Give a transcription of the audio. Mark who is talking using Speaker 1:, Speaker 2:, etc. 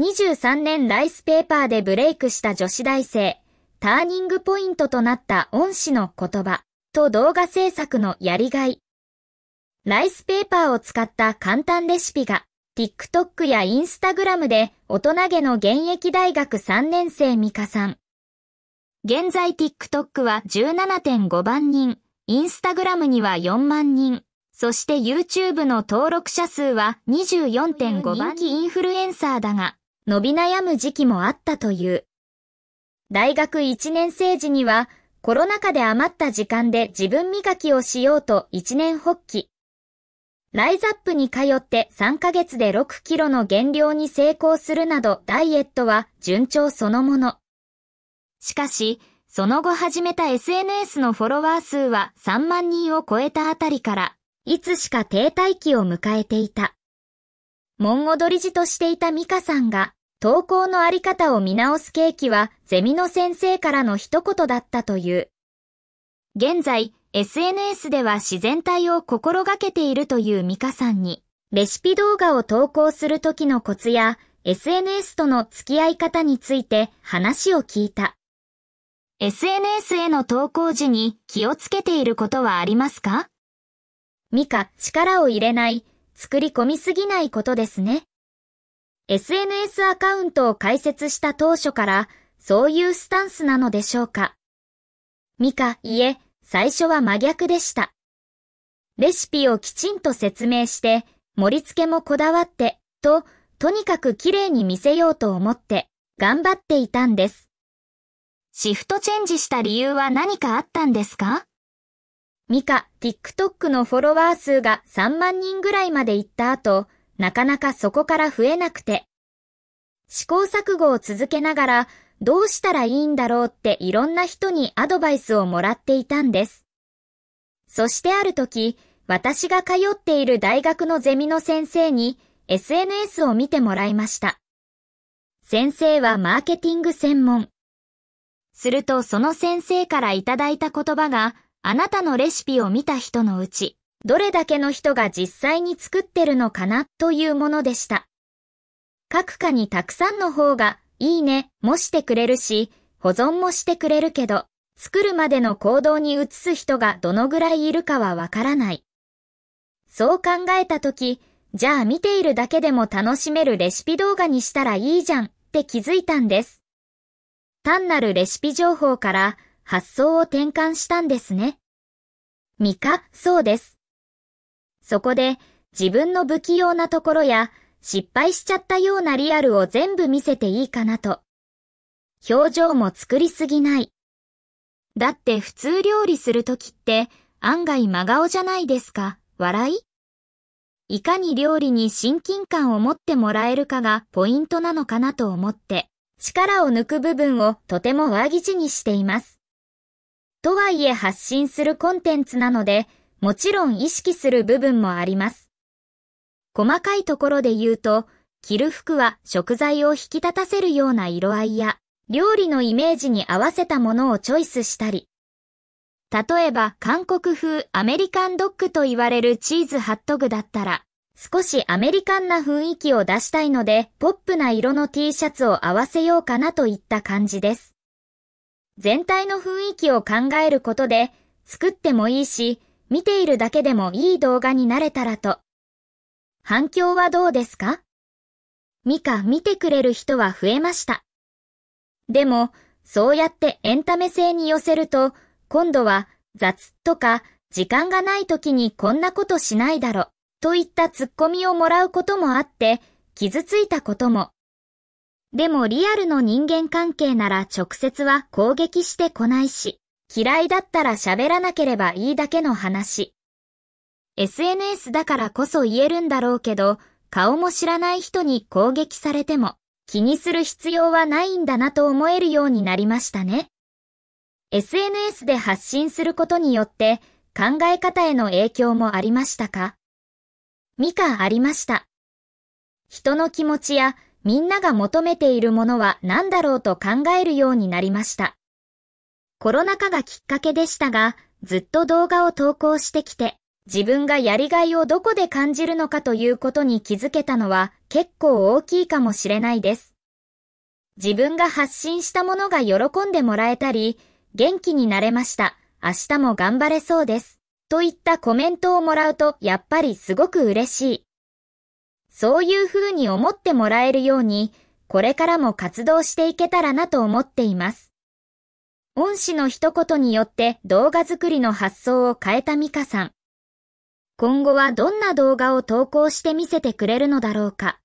Speaker 1: 2 3年ライスペーパーでブレイクした女子大生、ターニングポイントとなった恩師の言葉と動画制作のやりがい。ライスペーパーを使った簡単レシピが TikTok や Instagram で大人げの現役大学3年生ミカさん。現在 TikTok は17.5万人、Instagram には4万人、そして YouTube の登録者数は24.5万人気インフルエンサーだが、伸び悩む時期もあったという。大学1年生時には、コロナ禍で余った時間で自分磨きをしようと一年発起。ライザップに通って3ヶ月で6キロの減量に成功するなどダイエットは順調そのもの。しかし、その後始めた SNS のフォロワー数は3万人を超えたあたりから、いつしか停滞期を迎えていた。ゴ踊り児としていたミカさんが、投稿のあり方を見直す契機はゼミの先生からの一言だったという。現在、SNS では自然体を心がけているというミカさんに、レシピ動画を投稿する時のコツや、SNS との付き合い方について話を聞いた。SNS への投稿時に気をつけていることはありますかミカ、力を入れない、作り込みすぎないことですね。SNS アカウントを開設した当初からそういうスタンスなのでしょうかミカ、いえ、最初は真逆でした。レシピをきちんと説明して、盛り付けもこだわって、と、とにかく綺麗に見せようと思って、頑張っていたんです。シフトチェンジした理由は何かあったんですかミカ、TikTok のフォロワー数が3万人ぐらいまで行った後、なかなかそこから増えなくて。試行錯誤を続けながら、どうしたらいいんだろうっていろんな人にアドバイスをもらっていたんです。そしてある時、私が通っている大学のゼミの先生に SNS を見てもらいました。先生はマーケティング専門。するとその先生からいただいた言葉があなたのレシピを見た人のうちどれだけの人が実際に作ってるのかなというものでした。各家にたくさんの方がいいねもしてくれるし、保存もしてくれるけど、作るまでの行動に移す人がどのぐらいいるかはわからない。そう考えたとき、じゃあ見ているだけでも楽しめるレシピ動画にしたらいいじゃんって気づいたんです。単なるレシピ情報から発想を転換したんですね。ミカ、そうです。そこで自分の不器用なところや失敗しちゃったようなリアルを全部見せていいかなと。表情も作りすぎない。だって普通料理するときって案外真顔じゃないですか、笑いいかに料理に親近感を持ってもらえるかがポイントなのかなと思って、力を抜く部分をとても上着地にしています。とはいえ発信するコンテンツなので、もちろん意識する部分もあります。細かいところで言うと、着る服は食材を引き立たせるような色合いや、料理のイメージに合わせたものをチョイスしたり、例えば韓国風アメリカンドッグと言われるチーズハットグだったら、少しアメリカンな雰囲気を出したいので、ポップな色の T シャツを合わせようかなといった感じです。全体の雰囲気を考えることで、作ってもいいし、見ているだけでもいい動画になれたらと。反響はどうですかミカ見てくれる人は増えました。でも、そうやってエンタメ性に寄せると、今度は雑とか時間がない時にこんなことしないだろ、といったツッコミをもらうこともあって、傷ついたことも。でもリアルの人間関係なら直接は攻撃してこないし。嫌いだったら喋らなければいいだけの話。SNS だからこそ言えるんだろうけど、顔も知らない人に攻撃されても気にする必要はないんだなと思えるようになりましたね。SNS で発信することによって考え方への影響もありましたかミカありました。人の気持ちやみんなが求めているものは何だろうと考えるようになりました。コロナ禍がきっかけでしたが、ずっと動画を投稿してきて、自分がやりがいをどこで感じるのかということに気づけたのは結構大きいかもしれないです。自分が発信したものが喜んでもらえたり、元気になれました。明日も頑張れそうです。といったコメントをもらうとやっぱりすごく嬉しい。そういう風に思ってもらえるように、これからも活動していけたらなと思っています。恩師の一言によって動画作りの発想を変えたミカさん。今後はどんな動画を投稿して見せてくれるのだろうか。